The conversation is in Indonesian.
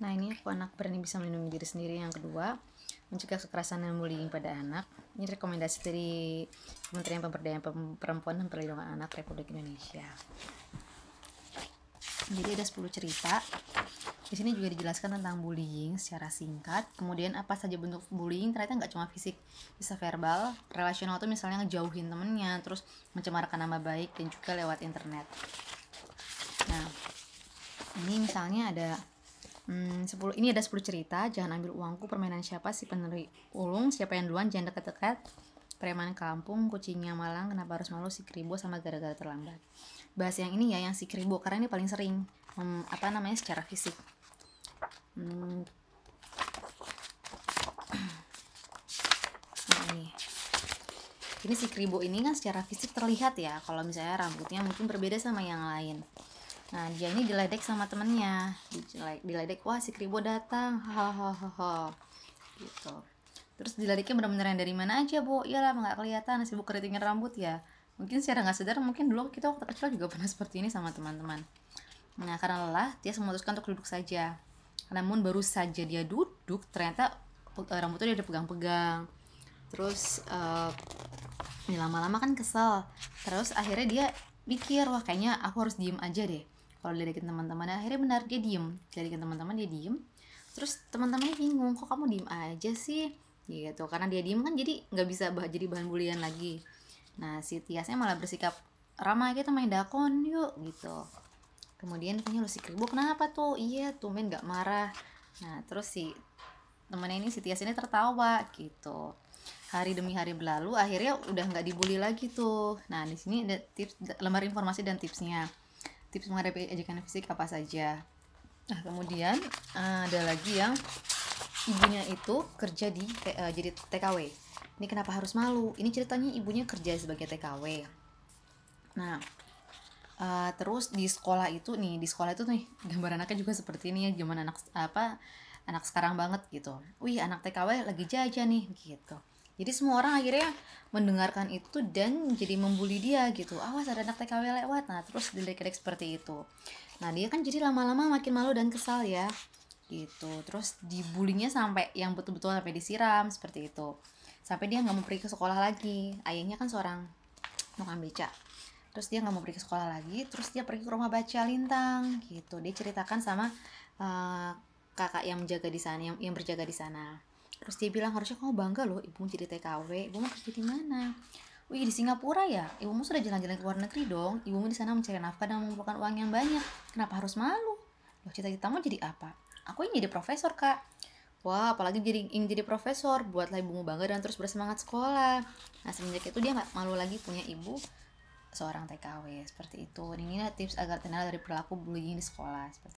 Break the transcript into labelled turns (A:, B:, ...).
A: Nah ini aku anak berani bisa melindungi diri sendiri yang kedua mencegah kekerasan dan bullying pada anak. Ini rekomendasi dari Kementerian Pemberdayaan Perempuan dan Perlindungan Anak Republik Indonesia. Jadi ada 10 cerita. Di sini juga dijelaskan tentang bullying secara singkat. Kemudian apa saja bentuk bullying? Ternyata nggak cuma fisik, bisa verbal, relasional tuh misalnya ngejauhin temennya, terus mencemarkan nama baik dan juga lewat internet. Nah, ini misalnya ada 10 ini ada 10 cerita, jangan ambil uangku, permainan siapa si peneri ulung, siapa yang duluan, jangan dekat-dekat. Preman kampung, kucingnya malang, kenapa harus malu si kribo sama gara-gara terlambat. Bahas yang ini ya yang si kribo karena ini paling sering hmm, apa namanya secara fisik. Hmm. Nah, ini. Ini si kribo ini kan secara fisik terlihat ya kalau misalnya rambutnya mungkin berbeda sama yang lain. Nah, dia ini diledek sama temennya. Diledek, diledek wah si Kribo datang. Hahaha. gitu. Terus diledeknya bener-bener yang dari mana aja, Bu? Iyalah nggak kelihatan, sibuk keritingin rambut ya. Mungkin secara nggak sadar, mungkin dulu kita waktu kecil juga pernah seperti ini sama teman-teman. Nah, karena lelah, dia memutuskan untuk duduk saja. Namun baru saja dia duduk, ternyata eh, rambutnya dia udah pegang-pegang. Terus uh, lama-lama kan kesel. Terus akhirnya dia pikir, wah kayaknya aku harus diem aja deh kalau diledekin teman teman akhirnya benar dia diem diledekin teman-teman dia diem terus teman-temannya bingung kok kamu diem aja sih gitu karena dia diem kan jadi nggak bisa bah jadi bahan bulian lagi nah si Tiasnya malah bersikap ramah gitu main dakon yuk gitu kemudian tanya lu si kribo kenapa tuh iya tuh main nggak marah nah terus si temennya ini si Tias ini tertawa gitu hari demi hari berlalu akhirnya udah nggak dibully lagi tuh nah di sini ada tips lembar informasi dan tipsnya tips menghadapi ejekan fisik apa saja nah kemudian eh, ada lagi yang ibunya itu kerja di uh, jadi TKW ini kenapa harus malu ini ceritanya ibunya kerja sebagai TKW nah uh, terus di sekolah itu nih di sekolah itu nih gambar anaknya juga seperti ini ya zaman anak apa anak sekarang banget gitu wih anak TKW lagi jajan nih gitu jadi semua orang akhirnya mendengarkan itu dan jadi membuli dia gitu awas ada anak TKW lewat nah terus diledek-ledek seperti itu nah dia kan jadi lama-lama makin malu dan kesal ya gitu terus dibulinya sampai yang betul-betul sampai disiram seperti itu sampai dia nggak mau pergi ke sekolah lagi ayahnya kan seorang tukang beca terus dia nggak mau pergi ke sekolah lagi terus dia pergi ke rumah baca lintang gitu dia ceritakan sama uh, kakak yang menjaga di sana yang, yang berjaga di sana terus dia bilang harusnya kamu bangga loh ibu jadi TKW ibu mau kerja di mana Wih di Singapura ya, ibumu sudah jalan-jalan ke luar negeri dong. Ibumu di sana mencari nafkah dan mengumpulkan uang yang banyak. Kenapa harus malu? Loh cita-citamu jadi apa? Aku ingin jadi profesor kak. Wah, apalagi jadi ingin jadi profesor, buatlah ibumu bangga dan terus bersemangat sekolah. Nah semenjak itu dia nggak malu lagi punya ibu seorang TKW seperti itu. Ini tips agar tenar dari perilaku bullying di sekolah. Seperti